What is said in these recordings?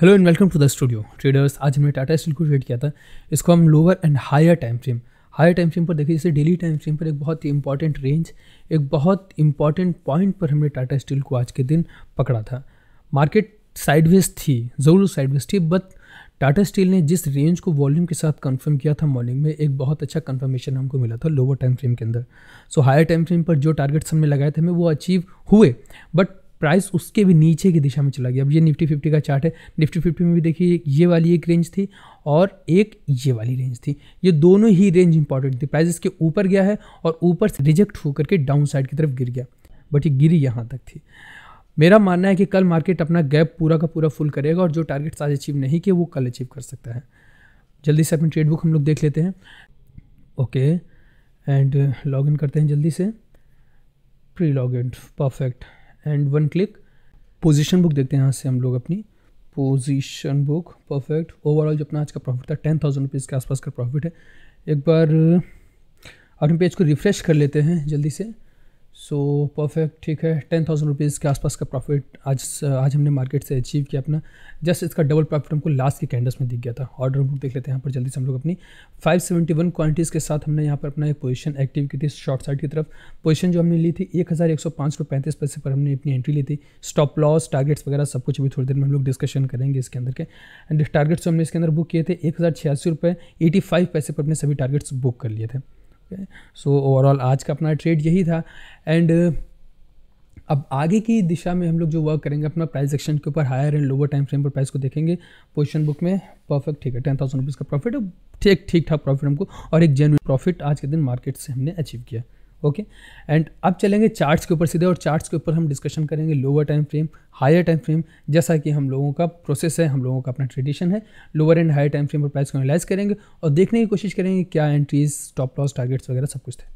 hello and welcome to the studio traders आज हमने Tata steel को ट्रेड किया था इसको हम lower and higher time frame higher time frame पर देखिए जैसे डेली टाइम फ्रेम पर एक बहुत ही इंपॉर्टेंट रेंज एक बहुत इंपॉर्टेंट पॉइंट पर हमने टाटा स्टील को आज के दिन पकड़ा था मार्केट साइडवेज थी ज़रूर साइडवेज थी बट टाटा स्टील ने जिस रेंज को वॉल्यूम के साथ कंफर्म किया था मॉर्निंग में एक बहुत अच्छा कंफर्मेशन हमको मिला था लोअर टाइम फ्रेम के अंदर सो हायर टाइम फ्रेम पर जो टारगेट्स हमने लगाए थे हमें वो अचीव हुए बट प्राइस उसके भी नीचे की दिशा में चला गया अब ये निफ्टी फिफ्टी का चार्ट है निफ्टी फिफ्टी में भी देखिए ये वाली एक रेंज थी और एक ये वाली रेंज थी ये दोनों ही रेंज इंपॉर्टेंट थी प्राइस इसके ऊपर गया है और ऊपर से रिजेक्ट होकर के डाउन साइड की तरफ गिर गया बट ये गिरी यहाँ तक थी मेरा मानना है कि कल मार्केट अपना गैप पूरा का पूरा फुल करेगा और जो टारगेट्स आज अचीव नहीं किए वो कल अचीव कर सकता है जल्दी से अपनी ट्रेड बुक हम लोग देख लेते हैं ओके एंड लॉग इन करते हैं जल्दी से pre log in perfect and one click position book देखते हैं यहाँ से हम लोग अपनी पोजीशन बुक परफेक्ट ओवरऑल जो अपना आज का प्रॉफिट था टेन थाउजेंड रुपीज़ के आसपास का प्रॉफिट है एक बार अपने पेज को रिफ़्रेश कर लेते हैं जल्दी से सो परफेक्ट ठीक है टेन थाउजेंड रुपीज़ के आसपास का प्रॉफिट आज आज हमने मार्केट से अचीव किया अपना जस्ट इसका डबल प्रॉफिट हमको लास्ट के कैंडल्स में दिख गया था ऑर्डर बुक देख लेते हैं यहाँ पर जल्दी से हम लोग अपनी 571 क्वांटिटीज़ के साथ हमने यहाँ पर अपना एक पोजीशन एक्टिव की थी शॉर्ट साइड की तरफ पोजीशन जो हमने ली थी एक हज़ार एक सौ पाँच रुपये पैंतीस पैसे पर हमने अपनी एंट्री ली थी स्टॉप लॉस टारगेट्स वगैरह सब कुछ भी थोड़ी देर में हम लोग डिस्कशन करेंगे इसके अंदर के एंड टारगेट्स हमने इसके अंदर बुक किए थे एक हज़ार छियासी रुपये एटी फाइव पैसे पर अपने सभी टारगेट्स बुक कर लिए थे सो ओवरऑल आज का अपना ट्रेड यही था एंड अब आगे की दिशा में हम लोग जो वर्क करेंगे अपना प्राइस एक्शन के ऊपर higher and lower time frame पर प्राइस को देखेंगे पोजीशन बुक में परफेक्ट ठीक है टेन थाउजेंड रुपीज़ का प्रॉफिट ठीक ठीक ठाक प्रॉफिट हमको और एक जेनुअन प्रॉफिट आज के दिन मार्केट से हमने अचीव किया ओके एंड अब चलेंगे चार्ट्स के ऊपर सीधे और चार्ट्स के ऊपर हम डिस्कशन करेंगे lower time frame higher time frame जैसा कि हम लोगों का प्रोसेस है हम लोगों का अपना ट्रेडिशन है lower and higher time frame पर प्राइस को एनालाइज करेंगे और देखने की कोशिश करेंगे क्या एंट्रीज स्टॉप लॉस टारगेट्स वगैरह सब कुछ थे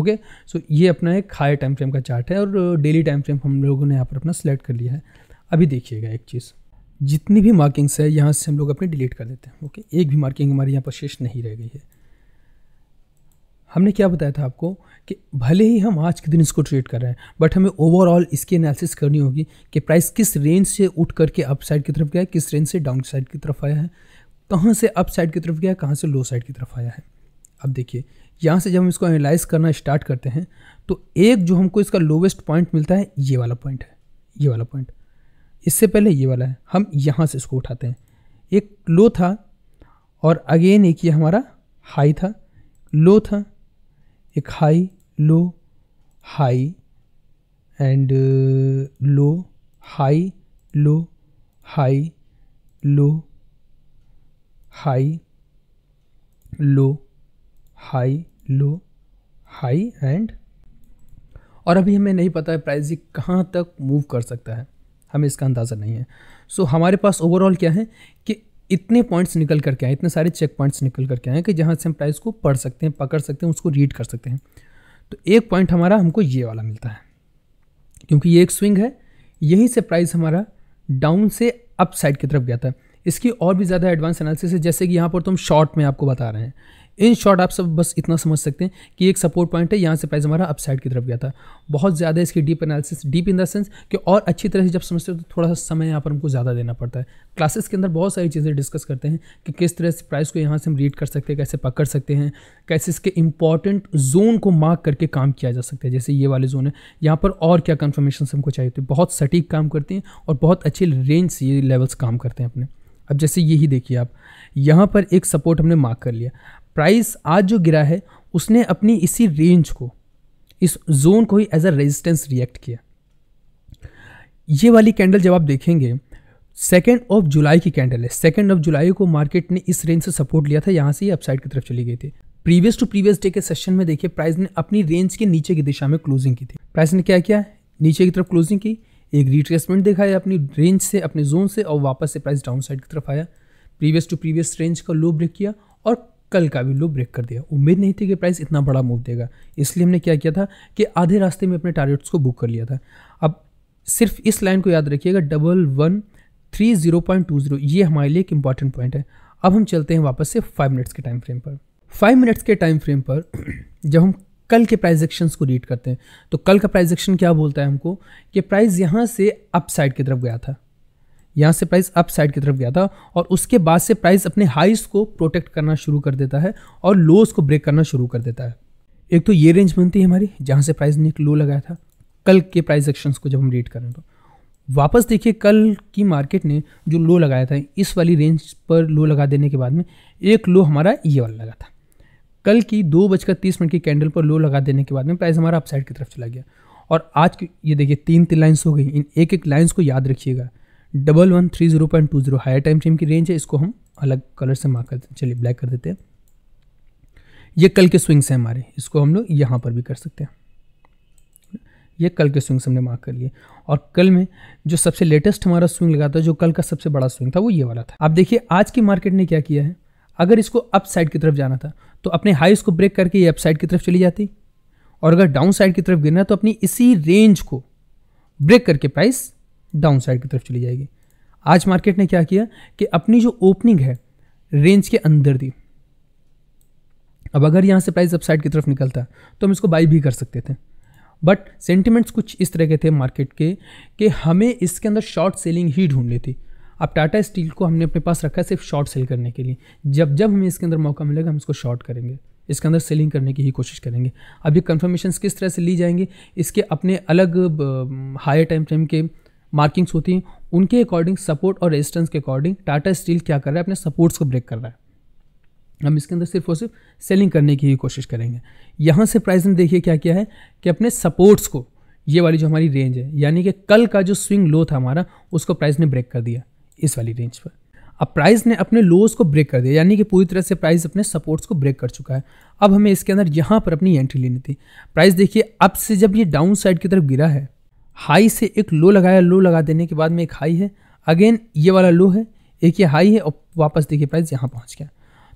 ओके सो ये अपना एक हायर टाइम फ्रेम का चार्ट है और डेली टाइम फ्रेम हम लोगों ने यहाँ पर अपना सेलेक्ट कर लिया है अभी देखिएगा एक चीज़ जितनी भी मार्किंग्स है यहाँ से हम लोग अपने डिलीट कर देते हैं ओके एक भी मार्किंग हमारे यहाँ पर शेष नहीं रह गई है हमने क्या बताया था आपको कि भले ही हम आज के दिन इसको ट्रेड कर रहे हैं बट हमें ओवरऑल इसकी एनालिसिस करनी होगी कि प्राइस किस रेंज से उठ करके अप साइड की तरफ गया किस रेंज से डाउन साइड की तरफ आया है कहाँ से अप साइड की तरफ गया कहाँ से लो साइड की तरफ आया है अब देखिए यहाँ से जब हम इसको एनालाइज करना स्टार्ट करते हैं तो एक जो हमको इसका लोवेस्ट पॉइंट मिलता है ये वाला पॉइंट है ये वाला पॉइंट इससे पहले ये वाला है हम यहाँ से इसको उठाते हैं एक लो था और अगेन एक ये हमारा हाई था लो था एक high low high and low high low high low high low high low high and और अभी हमें नहीं पता है प्राइस ये कहाँ तक मूव कर सकता है हमें इसका अंदाज़ा नहीं है सो so, हमारे पास ओवरऑल क्या है कि इतने पॉइंट्स निकल करके आए इतने सारे चेक पॉइंट्स निकल करके आए कि जहाँ से हम प्राइस को पढ़ सकते हैं पकड़ सकते हैं उसको रीड कर सकते हैं तो एक पॉइंट हमारा हमको ये वाला मिलता है क्योंकि ये एक स्विंग है यहीं से प्राइस हमारा डाउन से अप साइड की तरफ गया था इसकी और भी ज़्यादा एडवांस एनालिसिस है जैसे कि यहाँ पर तो हम शॉर्ट में आपको बता रहे हैं इन शॉर्ट आप सब बस इतना समझ सकते हैं कि एक सपोर्ट पॉइंट है यहाँ से प्राइस हमारा अपसाइड की तरफ गया था बहुत ज़्यादा इसकी deep analysis deep in the sense कि और अच्छी तरह से जब समझते हो तो थोड़ा सा समय यहाँ पर हमको ज़्यादा देना पड़ता है क्लासेस के अंदर बहुत सारी चीज़ें डिस्कस करते हैं कि किस तरह से प्राइस को यहाँ से हम रीड कर सकते हैं कैसे पकड़ सकते हैं कैसे इसके इंपॉर्टेंट जोन को मार्क करके काम किया जा सकता है जैसे ये वाले जोन है यहाँ पर और क्या कन्फर्मेशन हमको चाहिए तो बहुत सटीक काम करते हैं और बहुत अच्छे रेंज से ये लेवल्स काम करते हैं अपने अब जैसे यही देखिए आप यहाँ पर एक सपोर्ट हमने मार्क कर लिया प्राइस आज जो गिरा है उसने अपनी इसी रेंज को इस जोन को ही एज अ रेजिस्टेंस रिएक्ट किया ये वाली कैंडल जब आप देखेंगे सेकेंड ऑफ जुलाई की कैंडल है सेकेंड ऑफ जुलाई को मार्केट ने इस रेंज से सपोर्ट लिया था यहाँ से ही अपसाइड की तरफ चली गई थी प्रीवियस टू प्रीवियस डे के सेशन में देखिए प्राइस ने अपनी रेंज के नीचे की दिशा में क्लोजिंग की थी प्राइस ने क्या किया नीचे की तरफ क्लोजिंग की एक रिट्रेसमेंट दिखाया अपनी रेंज से अपने जोन से और वापस से प्राइस डाउन साइड की तरफ आया प्रीवियस टू प्रीवियस रेंज का लो ब्रेक किया और कल का भी लो ब्रेक कर दिया उम्मीद नहीं थी कि प्राइस इतना बड़ा मूव देगा इसलिए हमने क्या किया था कि आधे रास्ते में अपने टारगेट्स को बुक कर लिया था अब सिर्फ इस लाइन को याद रखिएगा double one three zero point two zero ये हमारे लिए एक इंपॉर्टेंट पॉइंट है अब हम चलते हैं वापस से फाइव मिनट्स के टाइम फ्रेम पर फाइव मिनट्स के टाइम फ्रेम पर जब हम कल के प्राइस एक्शंस को रीड करते हैं तो कल का प्राइस एक्शन क्या बोलता है हमको कि प्राइस यहाँ से अप साइड की तरफ गया था यहाँ से प्राइस अप साइड की तरफ गया था और उसके बाद से प्राइस अपने हाइस को प्रोटेक्ट करना शुरू कर देता है और लोस को ब्रेक करना शुरू कर देता है एक तो ये रेंज बनती है हमारी जहाँ से प्राइस ने एक लो लगाया था कल के प्राइस एक्शंस को जब हम रीड करें तो वापस देखिए कल की मार्केट ने जो लो लगाया था इस वाली रेंज पर लो लगा देने के बाद में एक लो हमारा ये वाला लगा था कल की दो बजकर तीस मिनट की कैंडल पर लो लगा देने के बाद में प्राइस हमारा अपसाइड की तरफ चला गया और आज की ये देखिए तीन तीन लाइन्स हो गई इन एक एक लाइन्स को याद रखिएगा double one three zero point two zero higher time frame की रेंज है इसको हम अलग कलर से मार्क करते हैं चलिए ब्लैक कर देते हैं ये कल के स्विंग्स हैं हमारे इसको हम लोग यहाँ पर भी कर सकते हैं ये कल के स्विंग्स हमने मार्क कर लिए और कल में जो सबसे लेटेस्ट हमारा स्विंग लगा था जो कल का सबसे बड़ा स्विंग था वो ये वाला था आप देखिए आज की मार्केट ने क्या किया है अगर इसको अप साइड की तरफ जाना था तो अपने हाई को ब्रेक करके ये अप साइड की तरफ चली जाती और अगर डाउन साइड की तरफ गिरना तो अपनी इसी रेंज को ब्रेक करके प्राइस डाउन साइड की तरफ चली जाएगी आज मार्केट ने क्या किया कि अपनी जो ओपनिंग है रेंज के अंदर दी अब अगर यहाँ से प्राइस अपसाइड की तरफ निकलता तो हम इसको बाई भी कर सकते थे बट सेंटिमेंट्स कुछ इस तरह के थे मार्केट के कि हमें इसके अंदर शॉर्ट सेलिंग ही ढूंढनी थी अब टाटा स्टील को हमने अपने पास रखा है सिर्फ शॉर्ट सेल करने के लिए जब जब हमें इसके अंदर मौका मिलेगा हम इसको शॉर्ट करेंगे इसके अंदर सेलिंग करने की ही कोशिश करेंगे अब ये कन्फर्मेशन किस तरह से ली जाएंगे इसके अपने अलग हायर टाइम फ्रेम के मार्किंग्स होती हैं उनके अकॉर्डिंग सपोर्ट और रेजिस्टेंस के अकॉर्डिंग टाटा स्टील क्या कर रहा है अपने सपोर्ट्स को ब्रेक कर रहा है हम इसके अंदर सिर्फ और सिर्फ सेलिंग करने की ही कोशिश करेंगे यहाँ से प्राइस ने देखिए क्या किया है कि अपने सपोर्ट्स को ये वाली जो हमारी रेंज है यानी कि कल का जो स्विंग लो था हमारा उसको प्राइस ने ब्रेक कर दिया इस वाली रेंज पर अब प्राइस ने अपने लोज को ब्रेक कर दिया यानी कि पूरी तरह से प्राइस अपने सपोर्ट्स को ब्रेक कर चुका है अब हमें इसके अंदर यहाँ पर अपनी एंट्री लेनी थी प्राइस देखिए अब से जब ये डाउन साइड की तरफ गिरा है हाई से एक लो लगाया लो लगा देने के बाद में एक हाई है अगेन ये वाला लो है एक ये हाई है और वापस देखिए प्राइस यहाँ पहुँच गया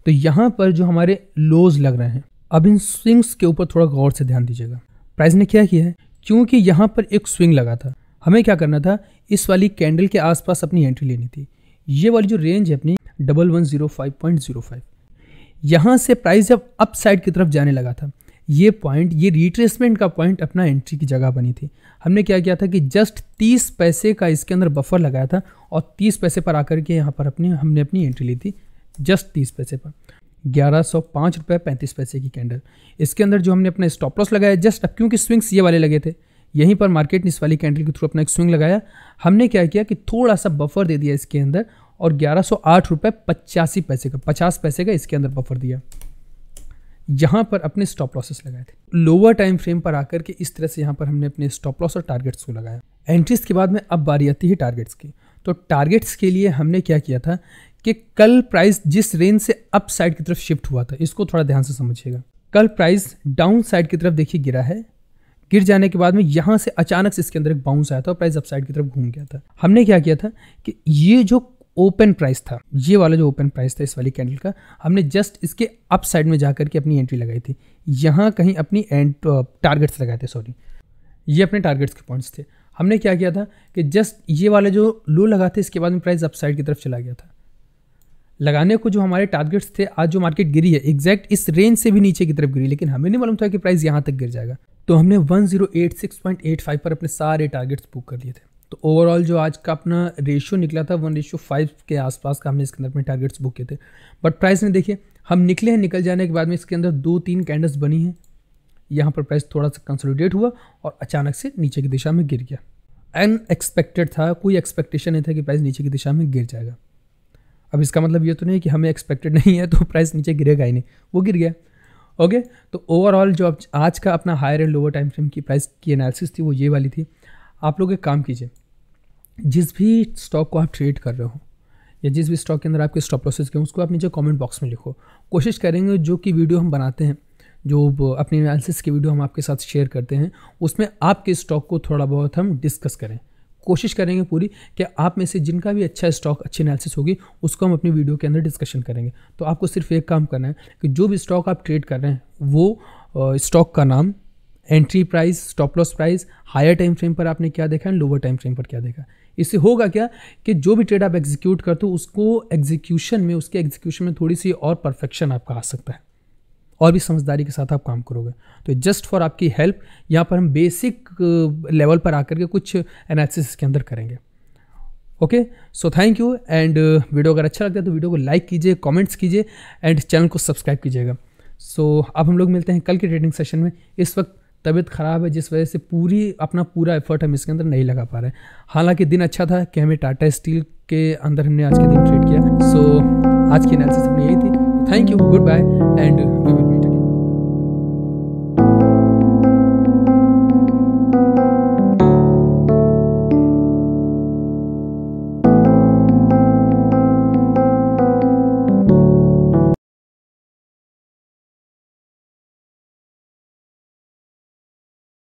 तो यहाँ पर जो हमारे लोज लग रहे हैं अब इन स्विंग्स के ऊपर थोड़ा गौर से ध्यान दीजिएगा प्राइस ने क्या किया है क्योंकि यहाँ पर एक स्विंग लगा था हमें क्या करना था इस वाली कैंडल के आसपास अपनी एंट्री लेनी थी ये वाली जो रेंज है अपनी double one zero five point zero five यहाँ से प्राइस जब अप साइड की तरफ जाने लगा था ये पॉइंट ये रिट्रेसमेंट का पॉइंट अपना एंट्री की जगह बनी थी हमने क्या किया था कि जस्ट तीस पैसे का इसके अंदर बफर लगाया था और तीस पैसे पर आकर के यहाँ पर अपनी हमने अपनी एंट्री ली थी जस्ट तीस पैसे पर ग्यारह सौ पाँच रुपये पैंतीस पैसे की कैंडल इसके अंदर जो हमने अपना स्टॉप लॉस लगाया जस्ट अब क्योंकि स्विंग्स ये वाले लगे थे यहीं पर मार्केट ने इस वाली कैंडल के थ्रू अपना एक स्विंग लगाया हमने क्या किया कि थोड़ा सा बफर दे दिया इसके अंदर और ग्यारह सौ आठ रुपये पचासी पैसे का पचास पैसे का इसके अंदर बफर दिया यहाँ पर अपने स्टॉप लॉसेस लगाए थे लोअर टाइम फ्रेम पर आकर के इस तरह से यहाँ पर हमने अपने स्टॉप लॉस और टारगेट्स को लगाया एंट्रीज के बाद में अब बारी आती है टारगेट्स की तो टारगेट्स के लिए हमने क्या किया था कि कल प्राइस जिस रेंज से अप साइड की तरफ शिफ्ट हुआ था इसको थोड़ा ध्यान से समझिएगा कल प्राइस डाउन साइड की तरफ देखिए गिरा है गिर जाने के बाद में यहाँ से अचानक से इसके अंदर एक बाउंस आया था और प्राइस अपसाइड की तरफ घूम गया था हमने क्या किया था कि ये जो ओपन प्राइस था ये वाला जो ओपन प्राइस था इस वाली कैंडल का हमने जस्ट इसके अप साइड में जा करके अपनी एंट्री लगाई थी यहाँ कहीं अपनी एंड टारगेट्स लगाए थे सॉरी ये अपने टारगेट्स के पॉइंट्स थे हमने क्या किया था कि जस्ट ये वाले जो लो लगा थे इसके बाद में प्राइस अप साइड की तरफ चला गया था लगाने को जो हमारे टारगेट्स थे आज जो मार्केट गिरी है एग्जैक्ट इस रेंज से भी नीचे की तरफ गिरी लेकिन हमें नहीं मालूम था कि प्राइस यहाँ तक गिर जाएगा तो हमने 1086.85 पर अपने सारे टारगेट्स बुक कर लिए थे तो ओवरऑल जो आज का अपना रेशियो निकला था वन रेशियो फाइव के आसपास का हमने इसके अंदर अपने टारगेट्स बुक किए थे बट प्राइस ने देखिए हम निकले हैं निकल जाने के बाद में इसके अंदर दो तीन कैंडल्स बनी हैं यहाँ पर प्राइस थोड़ा सा कंसोलिडेट हुआ और अचानक से नीचे की दिशा में गिर गया अनएक्सपेक्टेड था कोई एक्सपेक्टेशन नहीं था कि प्राइस नीचे की दिशा में गिर जाएगा अब इसका मतलब ये तो नहीं कि हमें एक्सपेक्टेड नहीं है तो प्राइस नीचे गिरेगा ही नहीं वो गिर गया ओके तो ओवरऑल जो आज का अपना higher and lower time frame की प्राइस की एनालिसिस थी वो ये वाली थी आप लोग एक काम कीजिए जिस भी स्टॉक को आप ट्रेड कर रहे हो या जिस भी स्टॉक के अंदर आपके स्टॉप लॉसेस के उसको आप नीचे कमेंट बॉक्स में लिखो कोशिश करेंगे जो कि वीडियो हम बनाते हैं जो अपने एनालिसिस की वीडियो हम आपके साथ शेयर करते हैं उसमें आपके स्टॉक को थोड़ा बहुत हम डिस्कस करें कोशिश करेंगे पूरी कि आप में से जिनका भी अच्छा स्टॉक अच्छी एनालिसिस होगी उसको हम अपनी वीडियो के अंदर डिस्कशन करेंगे तो आपको सिर्फ एक काम करना है कि जो भी स्टॉक आप ट्रेड कर रहे हैं वो स्टॉक का नाम entry price stop loss price higher time frame पर आपने क्या देखा एंड लोअर टाइम फ्रेम पर क्या देखा इससे होगा क्या कि जो भी ट्रेड आप एग्जीक्यूट करते हो उसको एग्जीक्यूशन में उसके एग्जीक्यूशन में थोड़ी सी और परफेक्शन आपका आ सकता है और भी समझदारी के साथ आप काम करोगे तो जस्ट फॉर आपकी हेल्प यहाँ पर हम बेसिक लेवल uh, पर आकर के कुछ एनालिसिस के अंदर करेंगे okay so thank you and video अगर अच्छा लगता है तो वीडियो को लाइक कीजिए कमेंट्स कीजिए एंड चैनल को सब्सक्राइब कीजिएगा सो so, अब हम लोग मिलते हैं कल के ट्रेडिंग सेशन में इस वक्त तबीयत ख़राब है जिस वजह से पूरी अपना पूरा एफर्ट हम इसके अंदर नहीं लगा पा रहे हालांकि दिन अच्छा था कि हमें टाटा स्टील के अंदर हमने आज के दिन ट्रीट किया सो so, आज की एनालिसिस अपनी यही थी thank you goodbye and